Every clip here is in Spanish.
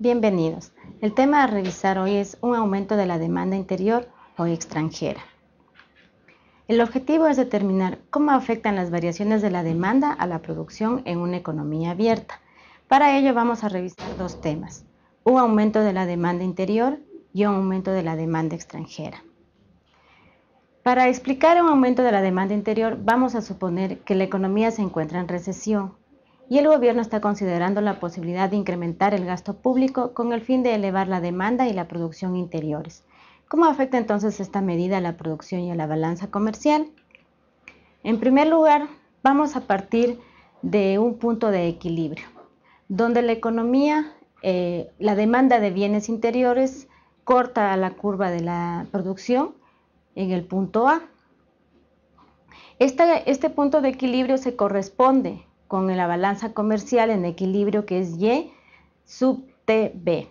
Bienvenidos. El tema a revisar hoy es un aumento de la demanda interior o extranjera. El objetivo es determinar cómo afectan las variaciones de la demanda a la producción en una economía abierta. Para ello vamos a revisar dos temas, un aumento de la demanda interior y un aumento de la demanda extranjera. Para explicar un aumento de la demanda interior vamos a suponer que la economía se encuentra en recesión y el gobierno está considerando la posibilidad de incrementar el gasto público con el fin de elevar la demanda y la producción interiores. ¿Cómo afecta entonces esta medida a la producción y a la balanza comercial? En primer lugar, vamos a partir de un punto de equilibrio, donde la economía, eh, la demanda de bienes interiores corta a la curva de la producción en el punto A. este punto de equilibrio se corresponde con la balanza comercial en equilibrio que es Y sub TB.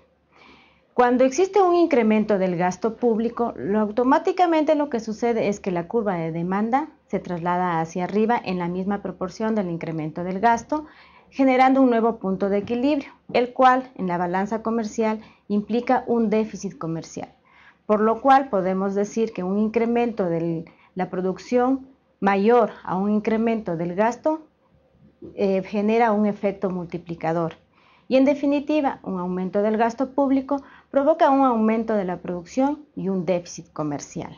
Cuando existe un incremento del gasto público, lo, automáticamente lo que sucede es que la curva de demanda se traslada hacia arriba en la misma proporción del incremento del gasto, generando un nuevo punto de equilibrio, el cual en la balanza comercial implica un déficit comercial, por lo cual podemos decir que un incremento de la producción mayor a un incremento del gasto eh, genera un efecto multiplicador. Y en definitiva, un aumento del gasto público provoca un aumento de la producción y un déficit comercial.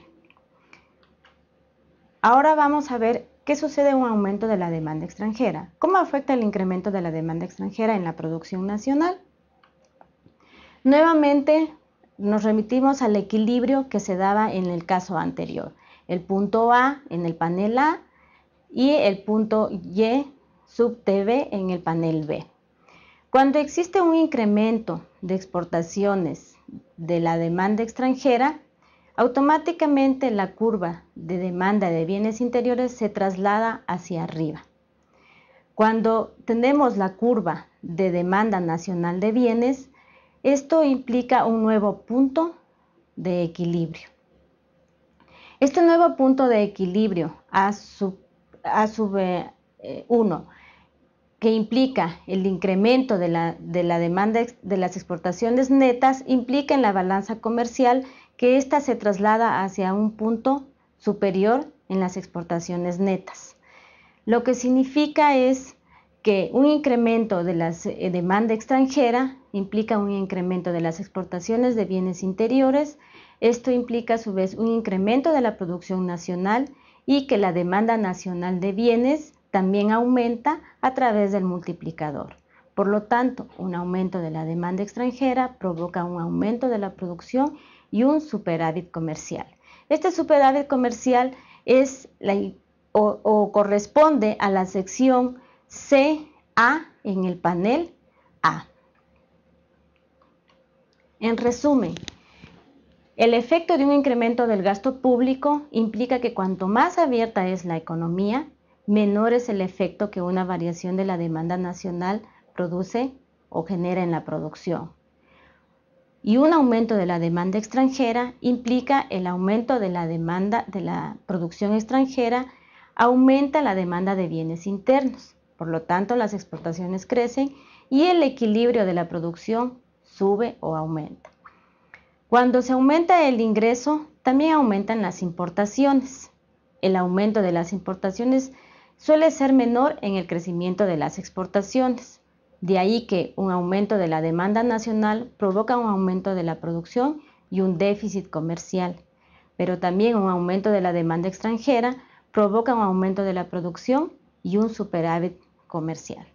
Ahora vamos a ver qué sucede un aumento de la demanda extranjera. ¿Cómo afecta el incremento de la demanda extranjera en la producción nacional? Nuevamente nos remitimos al equilibrio que se daba en el caso anterior. El punto A en el panel A y el punto Y sub TV en el panel B. Cuando existe un incremento de exportaciones de la demanda extranjera, automáticamente la curva de demanda de bienes interiores se traslada hacia arriba. Cuando tenemos la curva de demanda nacional de bienes, esto implica un nuevo punto de equilibrio. Este nuevo punto de equilibrio A sub, A 1 eh, que implica el incremento de la, de la demanda de las exportaciones netas, implica en la balanza comercial que ésta se traslada hacia un punto superior en las exportaciones netas. Lo que significa es que un incremento de la eh, demanda extranjera implica un incremento de las exportaciones de bienes interiores, esto implica a su vez un incremento de la producción nacional y que la demanda nacional de bienes también aumenta a través del multiplicador. Por lo tanto, un aumento de la demanda extranjera provoca un aumento de la producción y un superávit comercial. Este superávit comercial es o corresponde a la sección CA en el panel A. En resumen, el efecto de un incremento del gasto público implica que cuanto más abierta es la economía, menor es el efecto que una variación de la demanda nacional produce o genera en la producción. Y un aumento de la demanda extranjera implica el aumento de la demanda de la producción extranjera, aumenta la demanda de bienes internos. Por lo tanto, las exportaciones crecen y el equilibrio de la producción sube o aumenta. Cuando se aumenta el ingreso, también aumentan las importaciones. El aumento de las importaciones suele ser menor en el crecimiento de las exportaciones. De ahí que un aumento de la demanda nacional provoca un aumento de la producción y un déficit comercial, pero también un aumento de la demanda extranjera provoca un aumento de la producción y un superávit comercial.